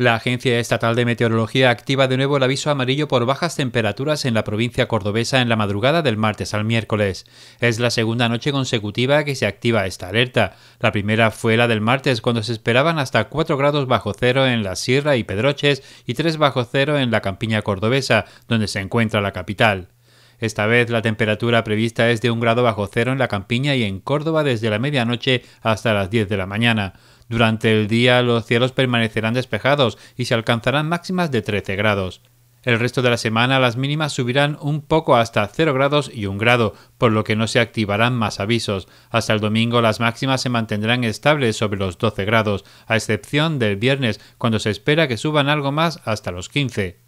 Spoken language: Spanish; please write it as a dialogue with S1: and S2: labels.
S1: La Agencia Estatal de Meteorología activa de nuevo el aviso amarillo por bajas temperaturas en la provincia cordobesa en la madrugada del martes al miércoles. Es la segunda noche consecutiva que se activa esta alerta. La primera fue la del martes, cuando se esperaban hasta 4 grados bajo cero en la Sierra y Pedroches y 3 bajo cero en la campiña cordobesa, donde se encuentra la capital. Esta vez la temperatura prevista es de un grado bajo cero en la campiña y en Córdoba desde la medianoche hasta las 10 de la mañana. Durante el día los cielos permanecerán despejados y se alcanzarán máximas de 13 grados. El resto de la semana las mínimas subirán un poco hasta 0 grados y 1 grado, por lo que no se activarán más avisos. Hasta el domingo las máximas se mantendrán estables sobre los 12 grados, a excepción del viernes, cuando se espera que suban algo más hasta los 15.